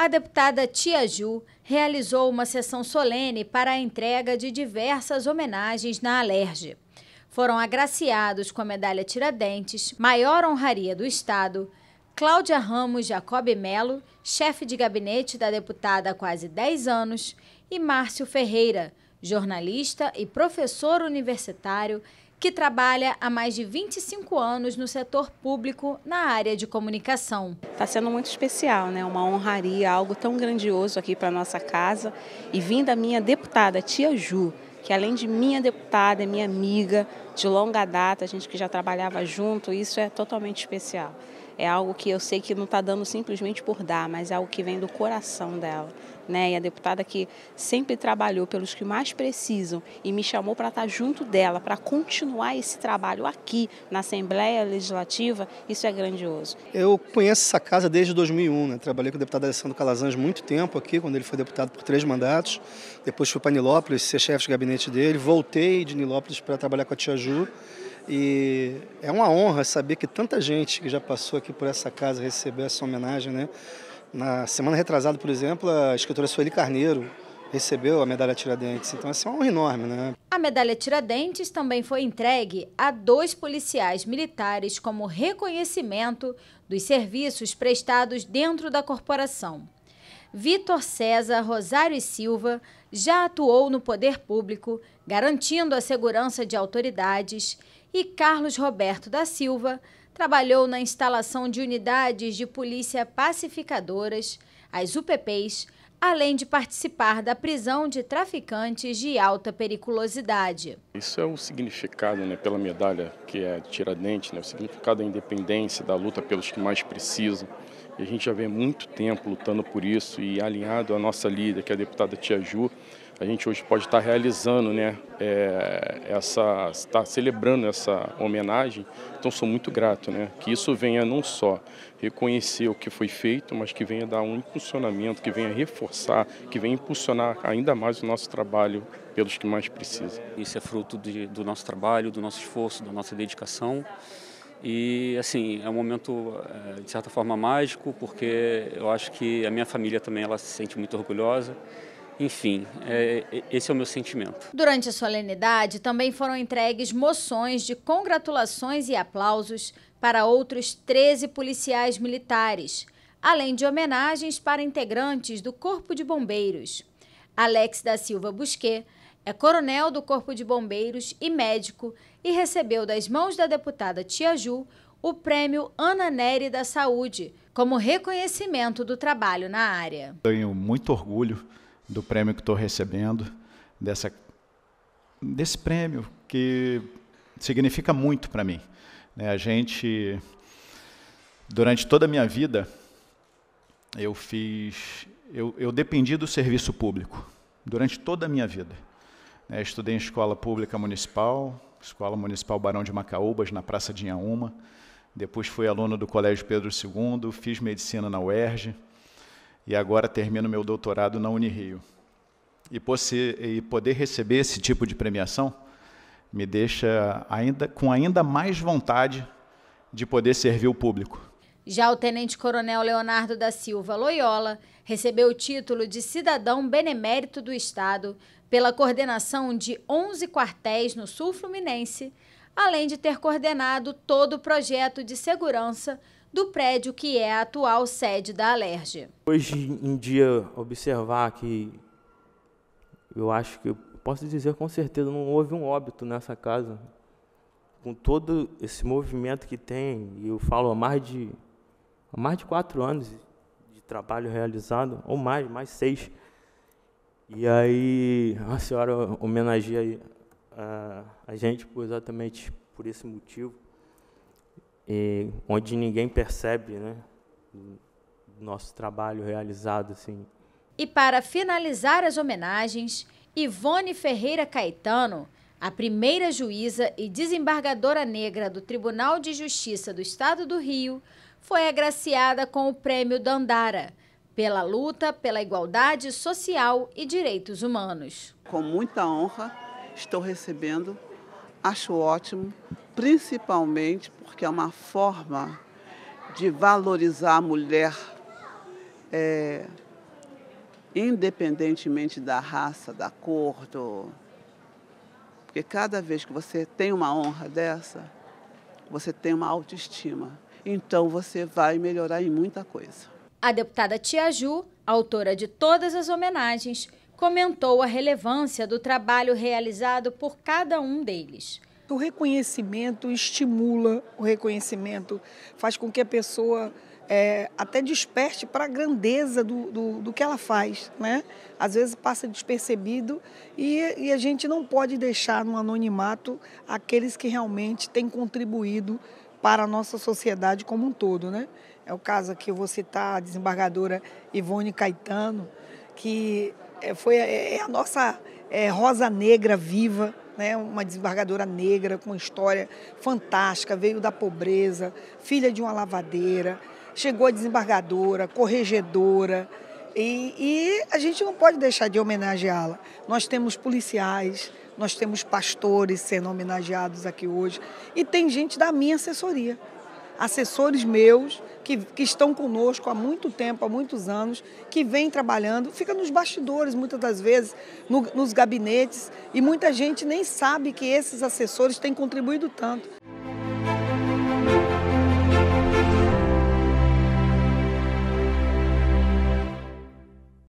A deputada Tia Ju realizou uma sessão solene para a entrega de diversas homenagens na Alerge. Foram agraciados com a medalha Tiradentes, maior honraria do Estado, Cláudia Ramos Jacob Melo, chefe de gabinete da deputada há quase 10 anos, e Márcio Ferreira, jornalista e professor universitário que trabalha há mais de 25 anos no setor público na área de comunicação. Está sendo muito especial, né? Uma honraria, algo tão grandioso aqui para nossa casa e vindo a minha deputada tia Ju, que além de minha deputada, é minha amiga de longa data, a gente que já trabalhava junto, isso é totalmente especial. É algo que eu sei que não está dando simplesmente por dar, mas é algo que vem do coração dela né? E a deputada que sempre trabalhou pelos que mais precisam e me chamou para estar tá junto dela, para continuar esse trabalho aqui na Assembleia Legislativa, isso é grandioso. Eu conheço essa casa desde 2001, né? Trabalhei com o deputado Alessandro Calazans muito tempo aqui, quando ele foi deputado por três mandatos. Depois fui para Nilópolis, ser chefe de gabinete dele. Voltei de Nilópolis para trabalhar com a Tia Ju. E é uma honra saber que tanta gente que já passou aqui por essa casa receber essa homenagem, né? Na semana retrasada, por exemplo, a escritora Sueli Carneiro recebeu a medalha Tiradentes, então essa assim, é uma honra enorme, né? A medalha Tiradentes também foi entregue a dois policiais militares como reconhecimento dos serviços prestados dentro da corporação. Vitor César Rosário e Silva já atuou no poder público, garantindo a segurança de autoridades, e Carlos Roberto da Silva trabalhou na instalação de unidades de polícia pacificadoras, as UPPs, além de participar da prisão de traficantes de alta periculosidade. Isso é o significado, né, pela medalha que é Tiradentes, né, o significado da independência, da luta pelos que mais precisam. E a gente já vem muito tempo lutando por isso e alinhado à nossa líder, que é a deputada Tia Ju, a gente hoje pode estar realizando, né, é, essa, estar tá celebrando essa homenagem. Então sou muito grato, né, que isso venha não só reconhecer o que foi feito, mas que venha dar um impulsionamento, que venha reforçar, que venha impulsionar ainda mais o nosso trabalho pelos que mais precisam. Isso é fruto de, do nosso trabalho, do nosso esforço, da nossa dedicação. E, assim, é um momento, é, de certa forma, mágico, porque eu acho que a minha família também ela se sente muito orgulhosa. Enfim, é, é, esse é o meu sentimento. Durante a solenidade, também foram entregues moções de congratulações e aplausos para outros 13 policiais militares, além de homenagens para integrantes do Corpo de Bombeiros. Alex da Silva Busquet é coronel do Corpo de Bombeiros e médico e recebeu das mãos da deputada Tia Ju o prêmio Ana Nery da Saúde, como reconhecimento do trabalho na área. Tenho muito orgulho do prêmio que estou recebendo, dessa, desse prêmio que significa muito para mim. Né? A gente, durante toda a minha vida, eu fiz, eu, eu dependi do serviço público durante toda a minha vida. Né? Estudei em escola pública municipal, escola municipal Barão de Macaúbas na Praça de Inhaúma. Depois fui aluno do Colégio Pedro II, fiz medicina na UERJ e agora termino meu doutorado na Unirio. E, e poder receber esse tipo de premiação me deixa ainda com ainda mais vontade de poder servir o público. Já o tenente-coronel Leonardo da Silva Loyola recebeu o título de cidadão benemérito do Estado pela coordenação de 11 quartéis no Sul Fluminense, além de ter coordenado todo o projeto de segurança do prédio que é a atual sede da Alerge. Hoje em dia, observar que eu acho que eu posso dizer com certeza não houve um óbito nessa casa. Com todo esse movimento que tem, e eu falo há mais de, há mais de quatro anos de trabalho realizado, ou mais, mais seis. E aí a senhora homenageia a, ah, a gente por exatamente por esse motivo e onde ninguém percebe, né, o nosso trabalho realizado assim. E para finalizar as homenagens, Ivone Ferreira Caetano, a primeira juíza e desembargadora negra do Tribunal de Justiça do Estado do Rio, foi agraciada com o Prêmio Dandara pela luta pela igualdade social e direitos humanos. Com muita honra, estou recebendo, acho ótimo, principalmente porque é uma forma de valorizar a mulher, é, independentemente da raça, da cor, do... porque cada vez que você tem uma honra dessa, você tem uma autoestima. Então você vai melhorar em muita coisa. A deputada Tia Ju, autora de todas as homenagens, comentou a relevância do trabalho realizado por cada um deles. O reconhecimento estimula o reconhecimento, faz com que a pessoa é, até desperte para a grandeza do, do, do, que ela faz. Né? Às vezes passa despercebido e, e, a gente não pode deixar no anonimato aqueles que realmente têm contribuído para a nossa sociedade como um todo. Né? É o caso aqui, eu vou citar a desembargadora Ivone Caetano, que é, foi é, é a nossa é, rosa negra viva né, uma desembargadora negra com uma história fantástica, veio da pobreza, filha de uma lavadeira, chegou a desembargadora, corregedora. E, e a gente não pode deixar de homenageá-la. Nós temos policiais, nós temos pastores sendo homenageados aqui hoje, e tem gente da minha assessoria assessores meus que, que, estão conosco há muito tempo, há muitos anos, que vêm trabalhando, fica nos bastidores muitas das vezes, no, nos gabinetes, e muita gente nem sabe que esses assessores têm contribuído tanto.